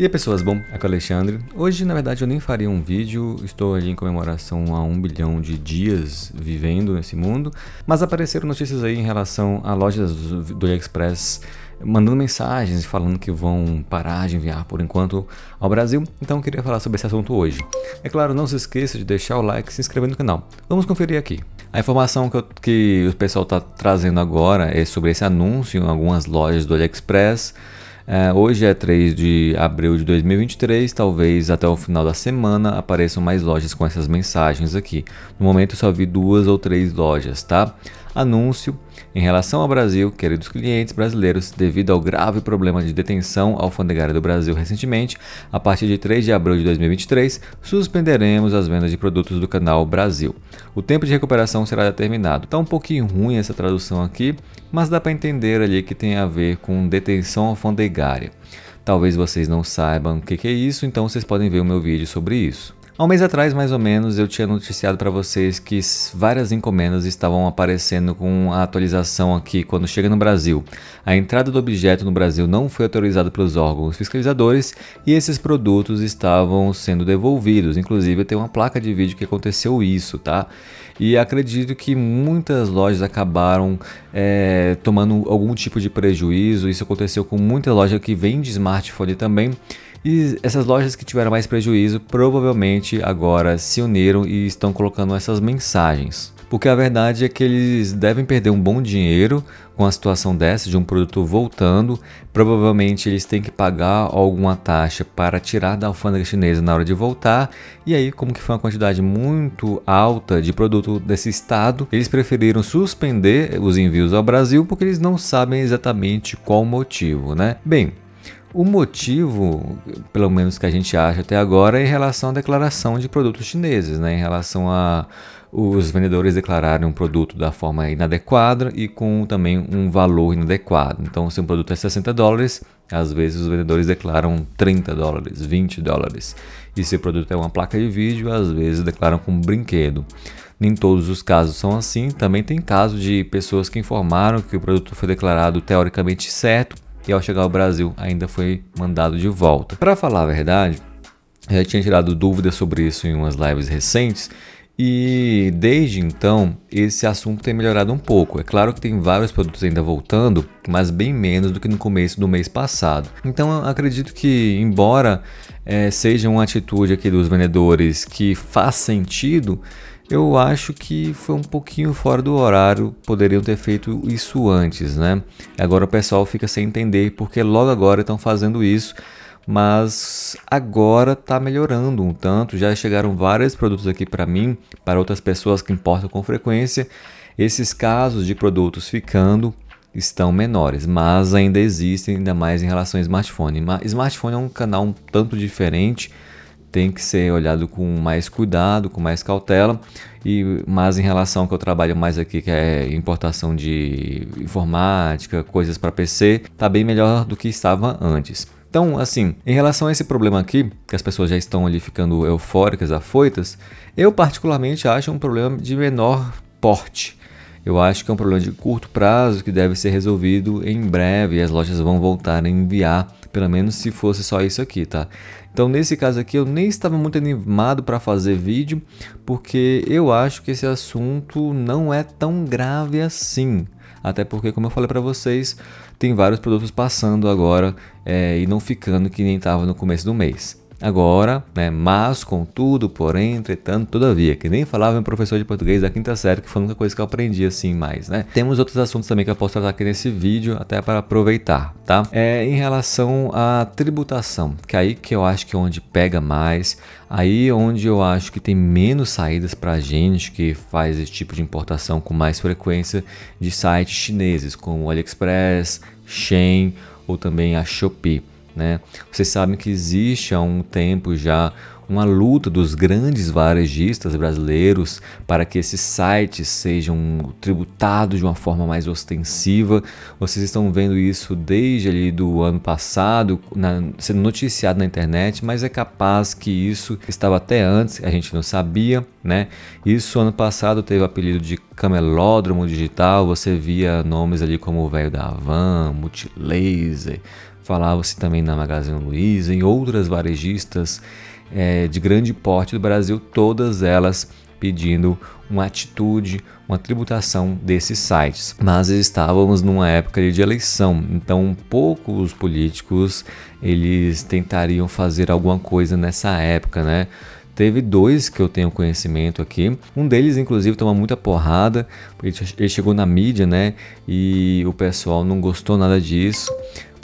E aí pessoas, bom, aqui é o Alexandre. Hoje na verdade eu nem faria um vídeo, estou ali em comemoração a um bilhão de dias vivendo nesse mundo, mas apareceram notícias aí em relação a lojas do AliExpress mandando mensagens falando que vão parar de enviar por enquanto ao Brasil, então eu queria falar sobre esse assunto hoje. É claro, não se esqueça de deixar o like e se inscrever no canal. Vamos conferir aqui. A informação que, eu, que o pessoal está trazendo agora é sobre esse anúncio em algumas lojas do AliExpress é, hoje é 3 de abril de 2023, talvez até o final da semana apareçam mais lojas com essas mensagens aqui. No momento eu só vi duas ou três lojas, tá? Anúncio em relação ao Brasil, queridos clientes brasileiros, devido ao grave problema de detenção alfandegária do Brasil recentemente, a partir de 3 de abril de 2023, suspenderemos as vendas de produtos do canal Brasil. O tempo de recuperação será determinado. Tá um pouquinho ruim essa tradução aqui, mas dá para entender ali que tem a ver com detenção alfandegária. Talvez vocês não saibam o que, que é isso, então vocês podem ver o meu vídeo sobre isso. Há um mês atrás, mais ou menos, eu tinha noticiado para vocês que várias encomendas estavam aparecendo com a atualização aqui quando chega no Brasil. A entrada do objeto no Brasil não foi autorizada pelos órgãos fiscalizadores e esses produtos estavam sendo devolvidos. Inclusive, tem uma placa de vídeo que aconteceu isso, tá? E acredito que muitas lojas acabaram é, tomando algum tipo de prejuízo. Isso aconteceu com muita loja que vende smartphone também e essas lojas que tiveram mais prejuízo provavelmente agora se uniram e estão colocando essas mensagens. Porque a verdade é que eles devem perder um bom dinheiro com a situação dessa, de um produto voltando. Provavelmente eles têm que pagar alguma taxa para tirar da alfândega chinesa na hora de voltar. E aí, como que foi uma quantidade muito alta de produto desse estado, eles preferiram suspender os envios ao Brasil porque eles não sabem exatamente qual o motivo, né? Bem, o motivo, pelo menos que a gente acha até agora, é em relação à declaração de produtos chineses, né? em relação a os vendedores declararem um produto da forma inadequada e com também um valor inadequado. Então, se um produto é 60 dólares, às vezes os vendedores declaram 30 dólares, 20 dólares. E se o produto é uma placa de vídeo, às vezes declaram como brinquedo. Nem todos os casos são assim, também tem casos de pessoas que informaram que o produto foi declarado teoricamente certo e ao chegar ao Brasil ainda foi mandado de volta. Para falar a verdade, eu já tinha tirado dúvidas sobre isso em umas lives recentes e desde então, esse assunto tem melhorado um pouco. É claro que tem vários produtos ainda voltando, mas bem menos do que no começo do mês passado. Então, acredito que, embora é, seja uma atitude aqui dos vendedores que faz sentido, eu acho que foi um pouquinho fora do horário, poderiam ter feito isso antes, né? Agora o pessoal fica sem entender porque logo agora estão fazendo isso, mas agora está melhorando um tanto, já chegaram vários produtos aqui para mim, para outras pessoas que importam com frequência, esses casos de produtos ficando estão menores, mas ainda existem, ainda mais em relação ao smartphone. smartphone é um canal um tanto diferente, tem que ser olhado com mais cuidado, com mais cautela. E mas em relação ao que eu trabalho mais aqui, que é importação de informática, coisas para PC, tá bem melhor do que estava antes. Então, assim, em relação a esse problema aqui, que as pessoas já estão ali ficando eufóricas, afoitas, eu particularmente acho um problema de menor porte. Eu acho que é um problema de curto prazo que deve ser resolvido em breve e as lojas vão voltar a enviar pelo menos se fosse só isso aqui, tá? Então nesse caso aqui eu nem estava muito animado para fazer vídeo, porque eu acho que esse assunto não é tão grave assim. Até porque, como eu falei para vocês, tem vários produtos passando agora é, e não ficando que nem estava no começo do mês. Agora, né, mas, contudo, porém, entretanto, todavia, que nem falava meu professor de português da quinta série, que foi a única coisa que eu aprendi assim mais, né? Temos outros assuntos também que eu posso tratar aqui nesse vídeo, até para aproveitar, tá? É em relação à tributação, que é aí que eu acho que é onde pega mais, aí é onde eu acho que tem menos saídas para gente que faz esse tipo de importação com mais frequência de sites chineses, como AliExpress, Shein ou também a Shopee. Né? Vocês sabem que existe há um tempo já uma luta dos grandes varejistas brasileiros para que esses sites sejam tributados de uma forma mais ostensiva. Vocês estão vendo isso desde ali do ano passado, na, sendo noticiado na internet, mas é capaz que isso estava até antes, a gente não sabia, né? Isso ano passado teve o apelido de camelódromo digital, você via nomes ali como o velho da Havan, Multilaser, falava-se assim também na Magazine Luiza, em outras varejistas é, de grande porte do Brasil, todas elas pedindo uma atitude, uma tributação desses sites. Mas estávamos numa época de eleição, então poucos políticos eles tentariam fazer alguma coisa nessa época, né? Teve dois que eu tenho conhecimento aqui. Um deles, inclusive, toma muita porrada. Ele chegou na mídia, né? E o pessoal não gostou nada disso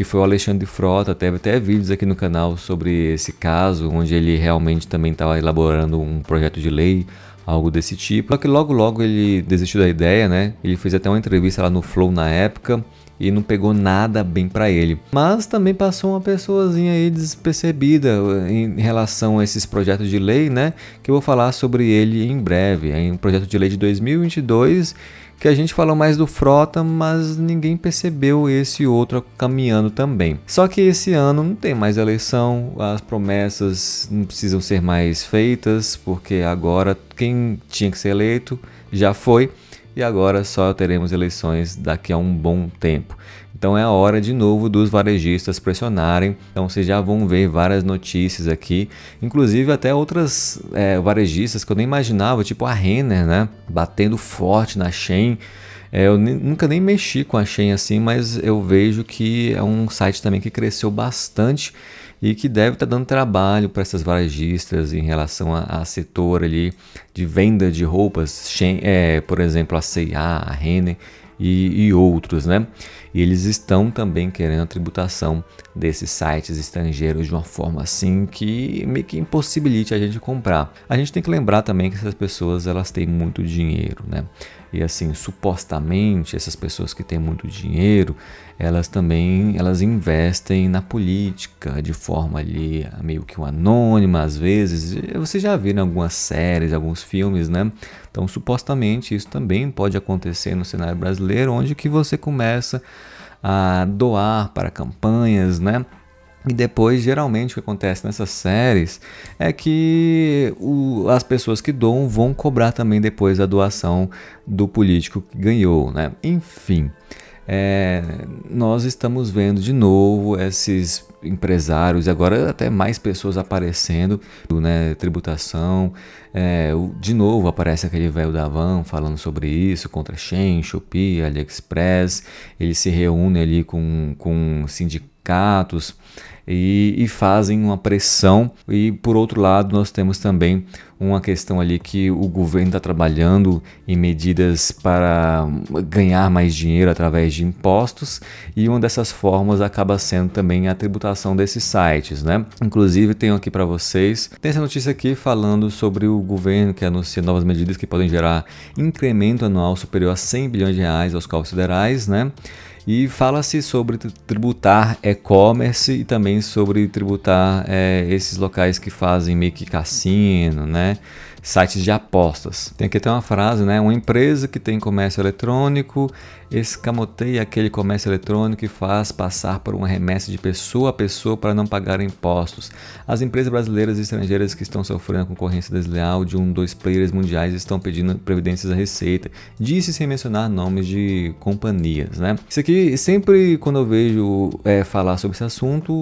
que foi o Alexandre Frota. Teve até vídeos aqui no canal sobre esse caso, onde ele realmente também estava elaborando um projeto de lei, algo desse tipo. Só que logo logo ele desistiu da ideia, né? Ele fez até uma entrevista lá no Flow na época e não pegou nada bem para ele. Mas também passou uma pessoazinha aí despercebida em relação a esses projetos de lei, né? Que eu vou falar sobre ele em breve. É um projeto de lei de 2022 que a gente falou mais do Frota, mas ninguém percebeu esse outro caminhando também. Só que esse ano não tem mais eleição, as promessas não precisam ser mais feitas, porque agora quem tinha que ser eleito já foi e agora só teremos eleições daqui a um bom tempo. Então é a hora de novo dos varejistas pressionarem. Então vocês já vão ver várias notícias aqui, inclusive até outras é, varejistas que eu nem imaginava, tipo a Renner, né? Batendo forte na Shein. É, eu nunca nem mexi com a Shein assim, mas eu vejo que é um site também que cresceu bastante e que deve estar tá dando trabalho para essas varejistas em relação a, a, setor ali de venda de roupas, Shein, é, por exemplo, a C&A, a Renner e, e outros, né? E eles estão também querendo a tributação desses sites estrangeiros de uma forma assim que meio que impossibilite a gente comprar. A gente tem que lembrar também que essas pessoas elas têm muito dinheiro, né? E assim, supostamente essas pessoas que têm muito dinheiro, elas também elas investem na política de forma ali meio que um anônima às vezes. Você já viu em algumas séries, alguns filmes, né? Então, supostamente isso também pode acontecer no cenário brasileiro, onde que você começa a doar para campanhas, né? E depois, geralmente, o que acontece nessas séries é que o, as pessoas que doam vão cobrar também depois a doação do político que ganhou, né? Enfim, é, nós estamos vendo de novo esses empresários, agora até mais pessoas aparecendo, né, tributação, é, de novo aparece aquele velho da van falando sobre isso, contra Shein, Shopee, AliExpress, ele se reúne ali com, com sindicatos, e, e fazem uma pressão. E por outro lado, nós temos também uma questão ali que o governo está trabalhando em medidas para ganhar mais dinheiro através de impostos e uma dessas formas acaba sendo também a tributação desses sites, né? Inclusive tenho aqui para vocês tem essa notícia aqui falando sobre o governo que anuncia novas medidas que podem gerar incremento anual superior a 100 bilhões de reais aos cofres federais, né? E fala-se sobre tributar e-commerce e também sobre tributar é, esses locais que fazem meio que cassino, né? sites de apostas. Tem aqui até uma frase, né? Uma empresa que tem comércio eletrônico escamoteia aquele comércio eletrônico e faz passar por uma remessa de pessoa a pessoa para não pagar impostos. As empresas brasileiras e estrangeiras que estão sofrendo a concorrência desleal de um, dois players mundiais estão pedindo previdências à Receita. Disse sem mencionar nomes de companhias, né? Isso aqui, sempre quando eu vejo é, falar sobre esse assunto,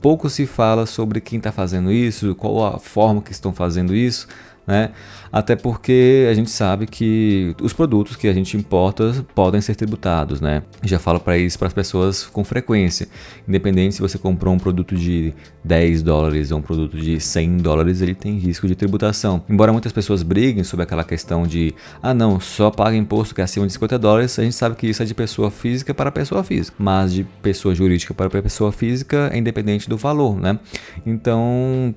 pouco se fala sobre quem está fazendo isso, qual a forma que estão fazendo isso né? Até porque a gente sabe que os produtos que a gente importa podem ser tributados, né? Já falo para isso para as pessoas com frequência. Independente se você comprou um produto de 10 dólares ou um produto de 100 dólares, ele tem risco de tributação. Embora muitas pessoas briguem sobre aquela questão de, ah não, só paga imposto que é acima de 50 dólares, a gente sabe que isso é de pessoa física para pessoa física, mas de pessoa jurídica para pessoa física é independente do valor, né? Então,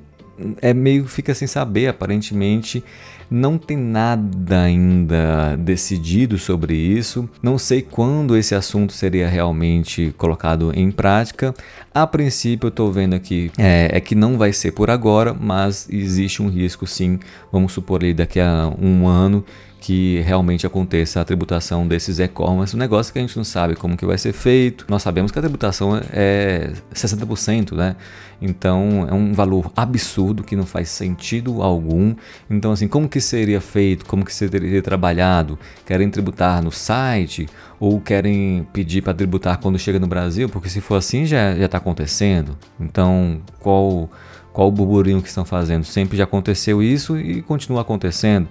é meio fica sem saber, aparentemente não tem nada ainda decidido sobre isso. Não sei quando esse assunto seria realmente colocado em prática. A princípio, eu estou vendo aqui é, é, que não vai ser por agora, mas existe um risco, sim. Vamos supor ali daqui a um ano que realmente aconteça a tributação desses e-commerce, um negócio que a gente não sabe como que vai ser feito. Nós sabemos que a tributação é 60%, né? Então é um valor absurdo que não faz sentido algum. Então assim, como que seria feito? Como que seria trabalhado? Querem tributar no site ou querem pedir para tributar quando chega no Brasil? Porque se for assim já já está acontecendo. Então qual qual o burburinho que estão fazendo? Sempre já aconteceu isso e continua acontecendo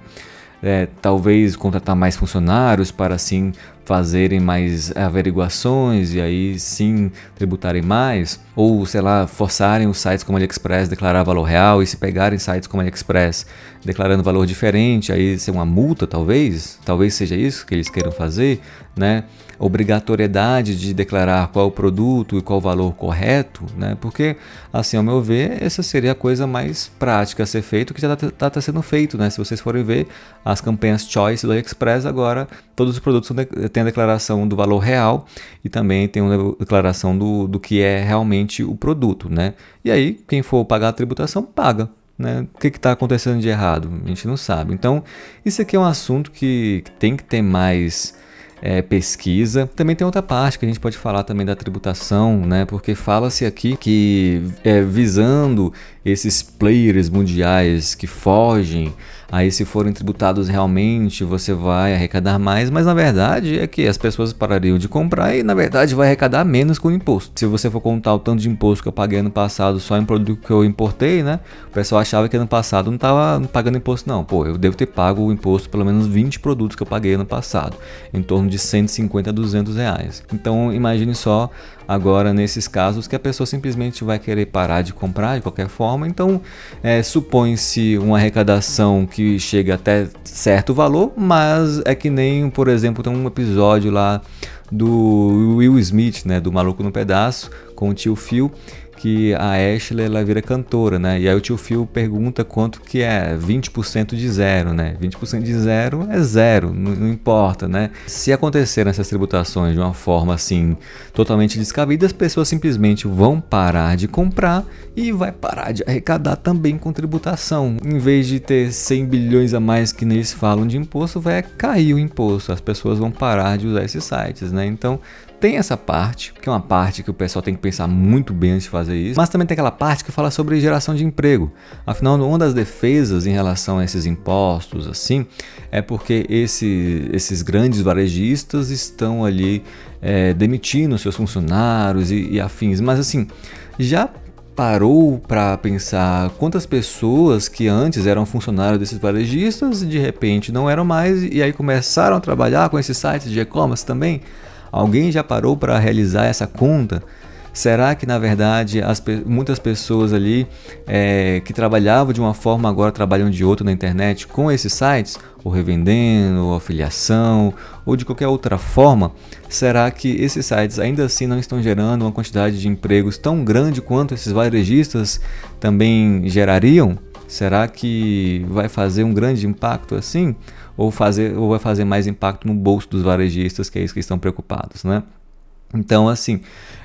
é, talvez contratar mais funcionários para assim fazerem mais averiguações e aí sim tributarem mais, ou sei lá, forçarem os sites como AliExpress declarar valor real e se pegarem sites como AliExpress declarando valor diferente, aí ser uma multa talvez, talvez seja isso que eles queiram fazer, né? Obrigatoriedade de declarar qual o produto e qual o valor correto, né? Porque, assim, ao meu ver, essa seria a coisa mais prática a ser feito, que já está tá, tá sendo feito, né? Se vocês forem ver as campanhas Choice do AliExpress agora, todos os produtos têm tem a declaração do valor real e também tem uma declaração do, do que é realmente o produto, né? E aí, quem for pagar a tributação, paga. Né? O que está acontecendo de errado? A gente não sabe. Então, isso aqui é um assunto que tem que ter mais é, pesquisa. Também tem outra parte que a gente pode falar também da tributação, né? Porque fala-se aqui que é, visando esses players mundiais que fogem aí se forem tributados realmente você vai arrecadar mais, mas na verdade é que as pessoas parariam de comprar e na verdade vai arrecadar menos com o imposto. Se você for contar o tanto de imposto que eu paguei ano passado só em produto que eu importei, né? O pessoal achava que ano passado não estava pagando imposto não. Pô, eu devo ter pago o imposto pelo menos 20 produtos que eu paguei ano passado, em torno de 150 a 200 reais. Então imagine só Agora, nesses casos que a pessoa simplesmente vai querer parar de comprar de qualquer forma, então é, supõe-se uma arrecadação que chega até certo valor, mas é que nem, por exemplo, tem um episódio lá do Will Smith, né, do Maluco no Pedaço, com o tio Phil que a Ashley ela vira cantora, né? E aí o tio Phil pergunta quanto que é 20% de zero, né? 20% de zero é zero, não, não, importa, né? Se acontecer essas tributações de uma forma assim totalmente descabida, as pessoas simplesmente vão parar de comprar e vai parar de arrecadar também com tributação. Em vez de ter 100 bilhões a mais que eles falam de imposto, vai cair o imposto. As pessoas vão parar de usar esses sites, né? Então, tem essa parte, que é uma parte que o pessoal tem que pensar muito bem antes de fazer isso, mas também tem aquela parte que fala sobre geração de emprego. Afinal, uma das defesas em relação a esses impostos, assim, é porque esse, esses grandes varejistas estão ali é, demitindo seus funcionários e, e afins. Mas assim, já parou para pensar quantas pessoas que antes eram funcionários desses varejistas de repente não eram mais e aí começaram a trabalhar com esses sites de e-commerce também? Alguém já parou para realizar essa conta? Será que na verdade as, muitas pessoas ali é, que trabalhavam de uma forma agora trabalham de outra na internet com esses sites, ou revendendo, ou afiliação, ou de qualquer outra forma? Será que esses sites ainda assim não estão gerando uma quantidade de empregos tão grande quanto esses varejistas também gerariam? Será que vai fazer um grande impacto assim? Ou, fazer, ou vai fazer mais impacto no bolso dos varejistas, que é isso que estão preocupados, né? Então, assim,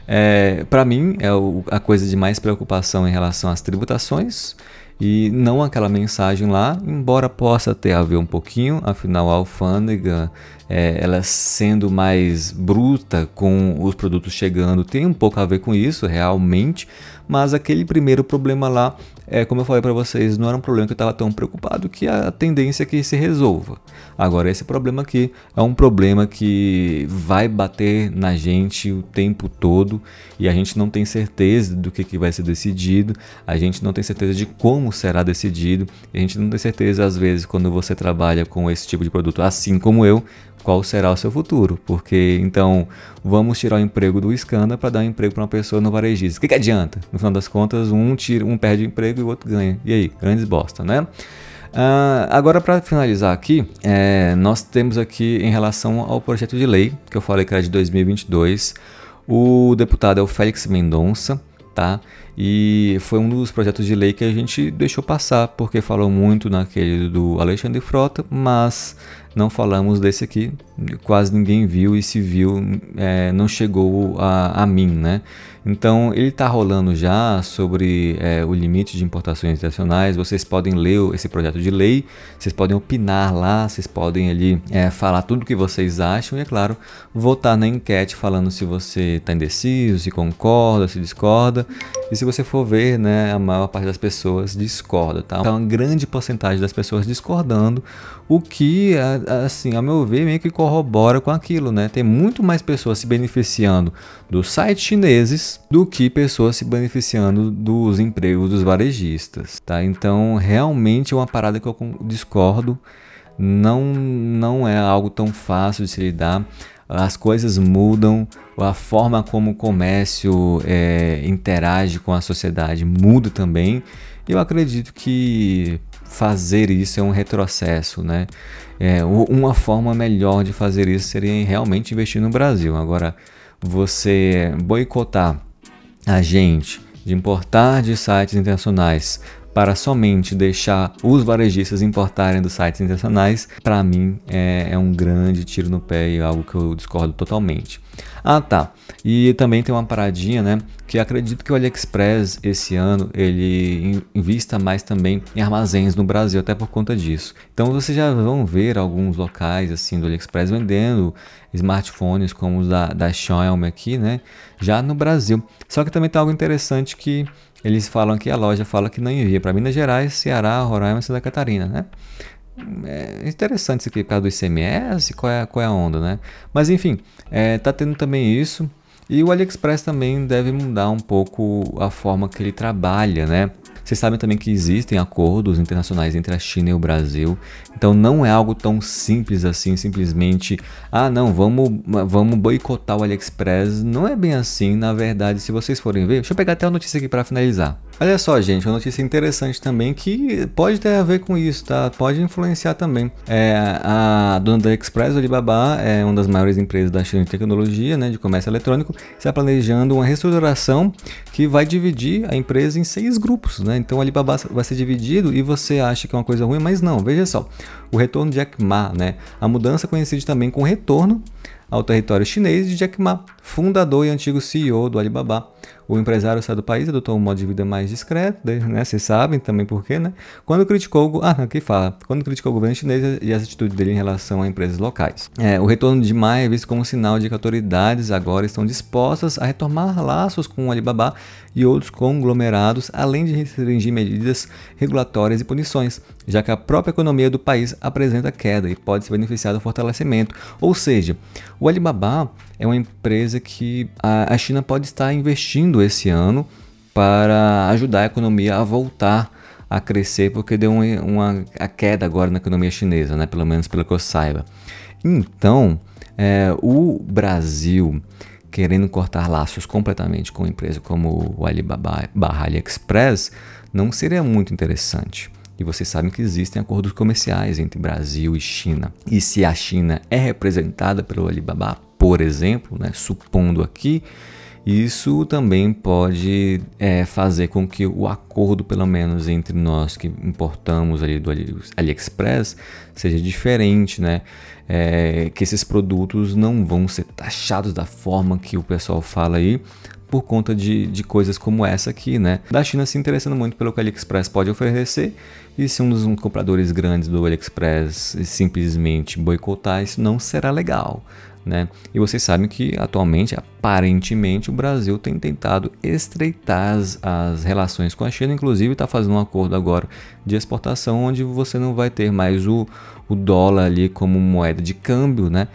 é, para mim é o, a coisa de mais preocupação em relação às tributações e não aquela mensagem lá, embora possa ter a ver um pouquinho, afinal a alfândega, é, ela sendo mais bruta com os produtos chegando, tem um pouco a ver com isso realmente, mas aquele primeiro problema lá é, como eu falei para vocês, não era um problema que eu estava tão preocupado que a tendência é que se resolva. Agora, esse problema aqui é um problema que vai bater na gente o tempo todo e a gente não tem certeza do que, que vai ser decidido, a gente não tem certeza de como será decidido, a gente não tem certeza, às vezes, quando você trabalha com esse tipo de produto, assim como eu, qual será o seu futuro, porque então vamos tirar o emprego do Scanda para dar um emprego para uma pessoa no varejista. O que, que adianta? No final das contas, um tira, um perde o emprego e o outro ganha. E aí, grandes bosta, né? Uh, agora, para finalizar aqui, é, nós temos aqui em relação ao projeto de lei que eu falei que era de 2022, o deputado é o Félix Mendonça, tá? E foi um dos projetos de lei que a gente deixou passar, porque falou muito naquele do Alexandre Frota, mas não falamos desse aqui. Quase ninguém viu e se viu, é, não chegou a, a, mim, né? Então ele está rolando já sobre é, o limite de importações internacionais. Vocês podem ler esse projeto de lei, vocês podem opinar lá, vocês podem ali é, falar tudo o que vocês acham e, é claro, votar na enquete falando se você está indeciso, se concorda, se discorda. E se se você for ver, né, a maior parte das pessoas discorda, tá? Então, uma grande porcentagem das pessoas discordando, o que, assim, a meu ver, meio que corrobora com aquilo, né? Tem muito mais pessoas se beneficiando dos sites chineses do que pessoas se beneficiando dos empregos dos varejistas, tá? Então, realmente é uma parada que eu discordo, não, não é algo tão fácil de se lidar as coisas mudam, a forma como o comércio é, interage com a sociedade muda também. E eu acredito que fazer isso é um retrocesso, né? É, uma forma melhor de fazer isso seria realmente investir no Brasil. Agora, você boicotar a gente de importar de sites internacionais para somente deixar os varejistas importarem dos sites internacionais, para mim é, é, um grande tiro no pé e algo que eu discordo totalmente. Ah tá, e também tem uma paradinha, né? Que acredito que o AliExpress esse ano ele invista mais também em armazéns no Brasil, até por conta disso. Então vocês já vão ver alguns locais assim do AliExpress vendendo smartphones como os da, da Xiaomi aqui, né? Já no Brasil. Só que também tem tá algo interessante que eles falam que a loja fala que não envia para Minas Gerais, Ceará, Roraima e Santa Catarina, né? É interessante isso aqui por causa do ICMS, qual é, qual é a onda, né? Mas enfim, é, tá tendo também isso. E o AliExpress também deve mudar um pouco a forma que ele trabalha, né? Vocês sabem também que existem acordos internacionais entre a China e o Brasil, então não é algo tão simples assim, simplesmente, ah não, vamos, vamos boicotar o AliExpress. Não é bem assim, na verdade, se vocês forem ver, deixa eu pegar até a notícia aqui para finalizar. Olha só, gente, uma notícia interessante também que pode ter a ver com isso, tá? Pode influenciar também. É, a dona da Express, Alibaba, é uma das maiores empresas da China de tecnologia, né, de comércio eletrônico, está planejando uma reestruturação que vai dividir a empresa em seis grupos, né? Então, Alibaba vai ser dividido e você acha que é uma coisa ruim, mas não. Veja só, o retorno de Jack Ma, né? A mudança conhecida também com retorno ao território chinês de Jack Ma, fundador e antigo CEO do Alibaba. O empresário sai do país, adotou um modo de vida mais discreto, né? Vocês sabem também porquê, né? Quando criticou, ah, aqui fala, quando criticou o governo chinês e a atitude dele em relação a empresas locais. É, o retorno de Ma é visto como sinal de que autoridades agora estão dispostas a retomar laços com o Alibaba e outros conglomerados, além de restringir medidas regulatórias e punições, já que a própria economia do país apresenta queda e pode se beneficiar do fortalecimento. Ou seja, o Alibaba é uma empresa que a China pode estar investindo esse ano para ajudar a economia a voltar a crescer, porque deu uma, uma a queda agora na economia chinesa, né? pelo menos pelo que eu saiba. Então, é, o Brasil querendo cortar laços completamente com uma empresa como o Alibaba barra AliExpress não seria muito interessante. E vocês sabem que existem acordos comerciais entre Brasil e China. E se a China é representada pelo Alibaba por exemplo, né, supondo aqui, isso também pode é, fazer com que o acordo, pelo menos entre nós que importamos ali do Ali, AliExpress, seja diferente, né? É, que esses produtos não vão ser taxados da forma que o pessoal fala aí, por conta de, de coisas como essa aqui, né? Da China se interessando muito pelo que o AliExpress pode oferecer, e se um dos compradores grandes do AliExpress simplesmente boicotar, isso não será legal. Né? E vocês sabem que atualmente, aparentemente, o Brasil tem tentado estreitar as, relações com a China, inclusive está fazendo um acordo agora de exportação onde você não vai ter mais o, o dólar ali como moeda de câmbio, né?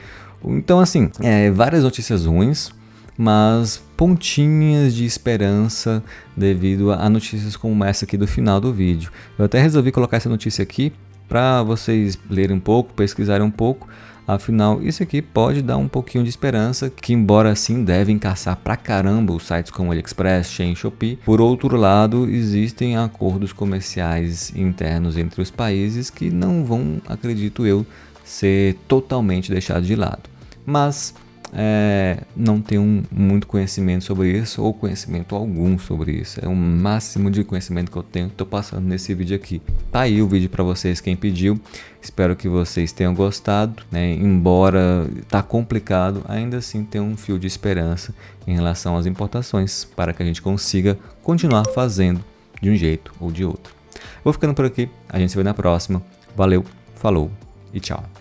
Então, assim, é, várias notícias ruins, mas pontinhas de esperança devido a notícias como essa aqui do final do vídeo. Eu até resolvi colocar essa notícia aqui para vocês lerem um pouco, pesquisarem um pouco, Afinal, isso aqui pode dar um pouquinho de esperança, que embora sim devem caçar pra caramba os sites como AliExpress, Shein, Shopee, por outro lado, existem acordos comerciais internos entre os países que não vão, acredito eu, ser totalmente deixados de lado. Mas é, não tenho um, muito conhecimento sobre isso ou conhecimento algum sobre isso. É o máximo de conhecimento que eu tenho que estou passando nesse vídeo aqui. Tá aí o vídeo para vocês quem pediu. Espero que vocês tenham gostado. Né? Embora tá complicado, ainda assim tem um fio de esperança em relação às importações para que a gente consiga continuar fazendo de um jeito ou de outro. Vou ficando por aqui. A gente se vê na próxima. Valeu, falou e tchau.